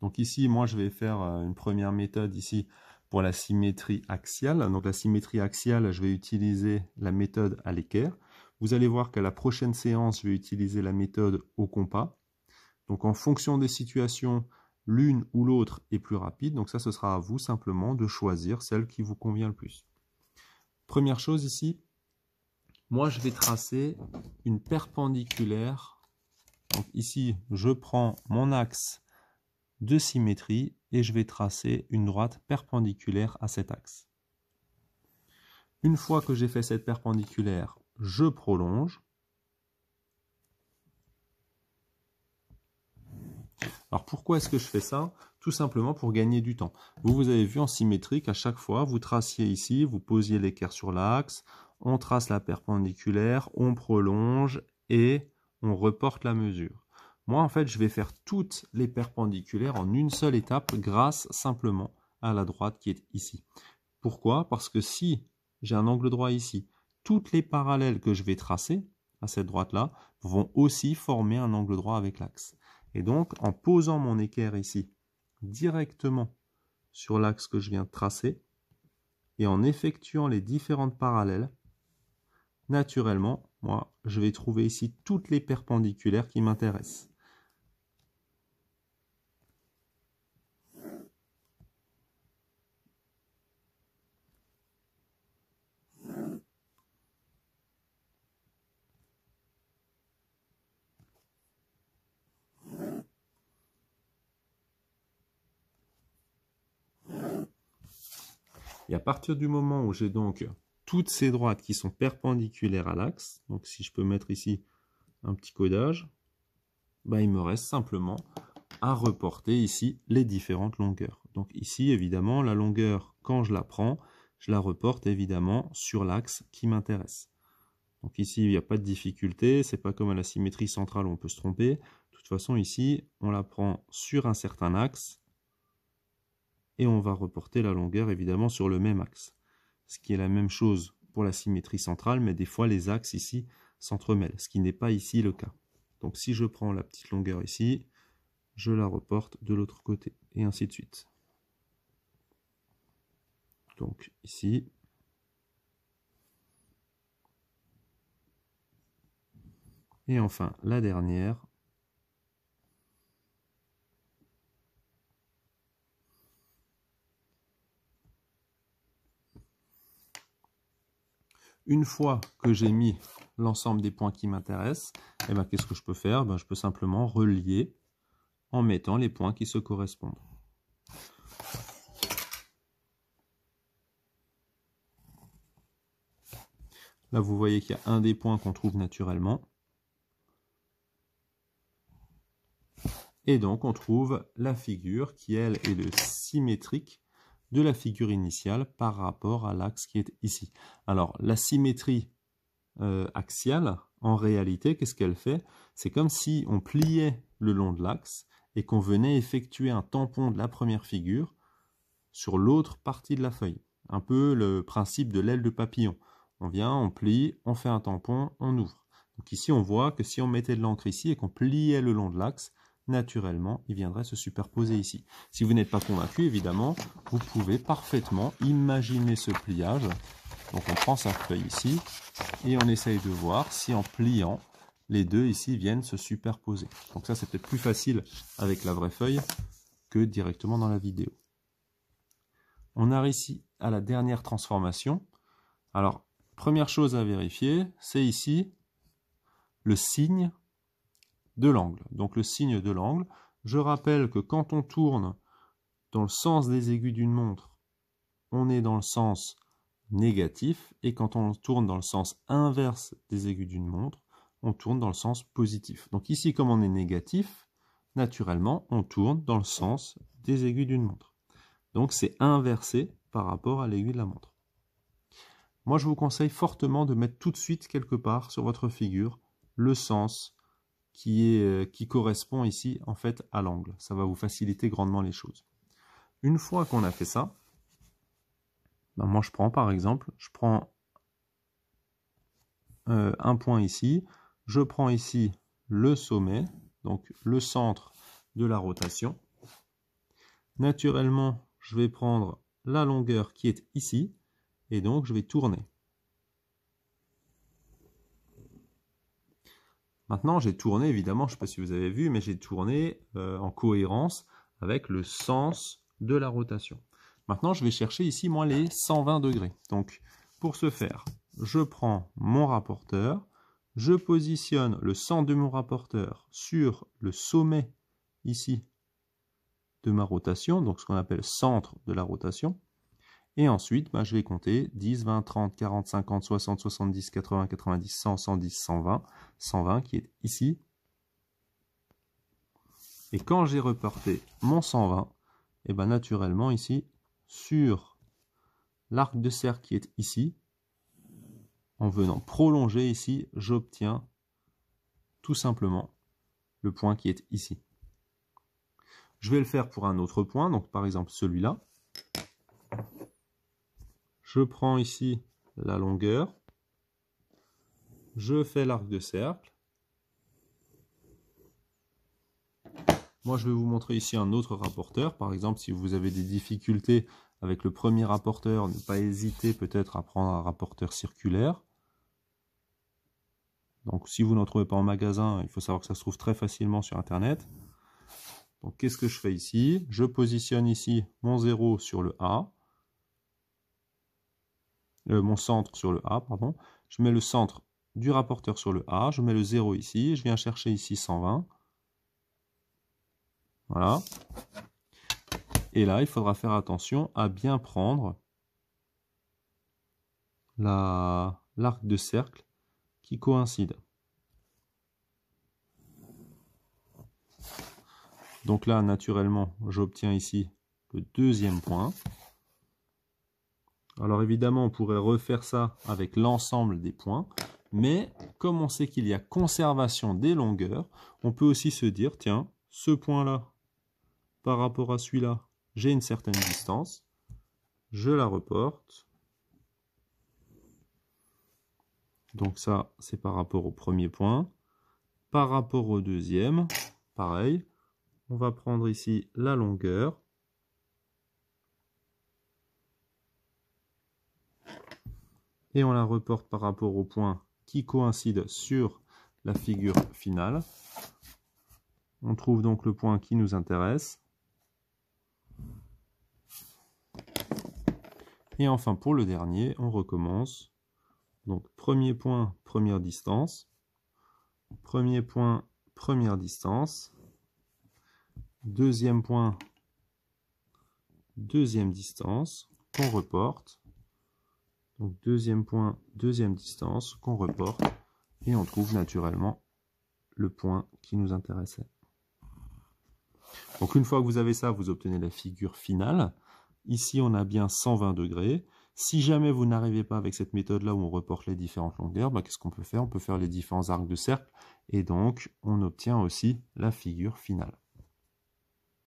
Donc ici, moi, je vais faire euh, une première méthode ici pour la symétrie axiale. Donc la symétrie axiale, je vais utiliser la méthode à l'équerre. Vous allez voir qu'à la prochaine séance, je vais utiliser la méthode au compas. Donc en fonction des situations, l'une ou l'autre est plus rapide. Donc ça, ce sera à vous simplement de choisir celle qui vous convient le plus. Première chose ici, moi je vais tracer une perpendiculaire. Donc ici, je prends mon axe de symétrie et je vais tracer une droite perpendiculaire à cet axe. Une fois que j'ai fait cette perpendiculaire, je prolonge. Alors pourquoi est-ce que je fais ça Tout simplement pour gagner du temps. Vous, vous avez vu en symétrique, à chaque fois, vous traciez ici, vous posiez l'équerre sur l'axe, on trace la perpendiculaire, on prolonge et on reporte la mesure. Moi, en fait, je vais faire toutes les perpendiculaires en une seule étape grâce simplement à la droite qui est ici. Pourquoi Parce que si j'ai un angle droit ici, toutes les parallèles que je vais tracer à cette droite-là vont aussi former un angle droit avec l'axe. Et donc, en posant mon équerre ici directement sur l'axe que je viens de tracer, et en effectuant les différentes parallèles, naturellement, moi, je vais trouver ici toutes les perpendiculaires qui m'intéressent. Et à partir du moment où j'ai donc toutes ces droites qui sont perpendiculaires à l'axe, donc si je peux mettre ici un petit codage, bah il me reste simplement à reporter ici les différentes longueurs. Donc ici, évidemment, la longueur, quand je la prends, je la reporte évidemment sur l'axe qui m'intéresse. Donc ici, il n'y a pas de difficulté, c'est pas comme à la symétrie centrale où on peut se tromper. De toute façon, ici, on la prend sur un certain axe, et on va reporter la longueur évidemment sur le même axe. Ce qui est la même chose pour la symétrie centrale, mais des fois les axes ici s'entremêlent, ce qui n'est pas ici le cas. Donc si je prends la petite longueur ici, je la reporte de l'autre côté, et ainsi de suite. Donc ici, et enfin la dernière, Une fois que j'ai mis l'ensemble des points qui m'intéressent, eh ben, qu'est-ce que je peux faire ben, Je peux simplement relier en mettant les points qui se correspondent. Là, vous voyez qu'il y a un des points qu'on trouve naturellement. Et donc, on trouve la figure qui, elle, est de symétrique de la figure initiale par rapport à l'axe qui est ici. Alors la symétrie euh, axiale, en réalité, qu'est-ce qu'elle fait C'est comme si on pliait le long de l'axe et qu'on venait effectuer un tampon de la première figure sur l'autre partie de la feuille. Un peu le principe de l'aile de papillon. On vient, on plie, on fait un tampon, on ouvre. Donc ici, on voit que si on mettait de l'encre ici et qu'on pliait le long de l'axe, naturellement, il viendrait se superposer ici. Si vous n'êtes pas convaincu, évidemment, vous pouvez parfaitement imaginer ce pliage. Donc on prend sa feuille ici et on essaye de voir si en pliant, les deux ici viennent se superposer. Donc ça, c'est peut-être plus facile avec la vraie feuille que directement dans la vidéo. On arrive ici à la dernière transformation. Alors, première chose à vérifier, c'est ici le signe de l'angle. Donc le signe de l'angle. Je rappelle que quand on tourne dans le sens des aiguilles d'une montre, on est dans le sens négatif, et quand on tourne dans le sens inverse des aiguilles d'une montre, on tourne dans le sens positif. Donc ici, comme on est négatif, naturellement, on tourne dans le sens des aiguilles d'une montre. Donc c'est inversé par rapport à l'aiguille de la montre. Moi, je vous conseille fortement de mettre tout de suite quelque part sur votre figure le sens qui, est, euh, qui correspond ici en fait à l'angle. Ça va vous faciliter grandement les choses. Une fois qu'on a fait ça, ben, moi je prends par exemple, je prends euh, un point ici, je prends ici le sommet, donc le centre de la rotation. Naturellement, je vais prendre la longueur qui est ici, et donc je vais tourner. Maintenant, j'ai tourné, évidemment, je ne sais pas si vous avez vu, mais j'ai tourné euh, en cohérence avec le sens de la rotation. Maintenant, je vais chercher ici, moi, les 120 degrés. Donc, pour ce faire, je prends mon rapporteur, je positionne le centre de mon rapporteur sur le sommet, ici, de ma rotation, donc ce qu'on appelle centre de la rotation. Et ensuite, bah, je vais compter 10, 20, 30, 40, 50, 60, 70, 80, 90, 100, 110, 120, 120 qui est ici. Et quand j'ai reporté mon 120, et bien naturellement ici, sur l'arc de cercle qui est ici, en venant prolonger ici, j'obtiens tout simplement le point qui est ici. Je vais le faire pour un autre point, donc par exemple celui-là. Je prends ici la longueur. Je fais l'arc de cercle. Moi, je vais vous montrer ici un autre rapporteur. Par exemple, si vous avez des difficultés avec le premier rapporteur, ne pas hésiter peut-être à prendre un rapporteur circulaire. Donc, si vous n'en trouvez pas en magasin, il faut savoir que ça se trouve très facilement sur Internet. Donc, qu'est-ce que je fais ici Je positionne ici mon 0 sur le A mon centre sur le A, pardon. Je mets le centre du rapporteur sur le A, je mets le 0 ici, je viens chercher ici 120. Voilà. Et là, il faudra faire attention à bien prendre l'arc de cercle qui coïncide. Donc là, naturellement, j'obtiens ici le deuxième point. Alors évidemment, on pourrait refaire ça avec l'ensemble des points, mais comme on sait qu'il y a conservation des longueurs, on peut aussi se dire, tiens, ce point-là, par rapport à celui-là, j'ai une certaine distance, je la reporte. Donc ça, c'est par rapport au premier point. Par rapport au deuxième, pareil, on va prendre ici la longueur, et on la reporte par rapport au point qui coïncide sur la figure finale. On trouve donc le point qui nous intéresse. Et enfin pour le dernier, on recommence. Donc premier point, première distance. Premier point, première distance. Deuxième point, deuxième distance On reporte. Donc deuxième point, deuxième distance qu'on reporte et on trouve naturellement le point qui nous intéressait. Donc une fois que vous avez ça, vous obtenez la figure finale. Ici, on a bien 120 degrés. Si jamais vous n'arrivez pas avec cette méthode-là où on reporte les différentes longueurs, bah, qu'est-ce qu'on peut faire On peut faire les différents arcs de cercle et donc on obtient aussi la figure finale.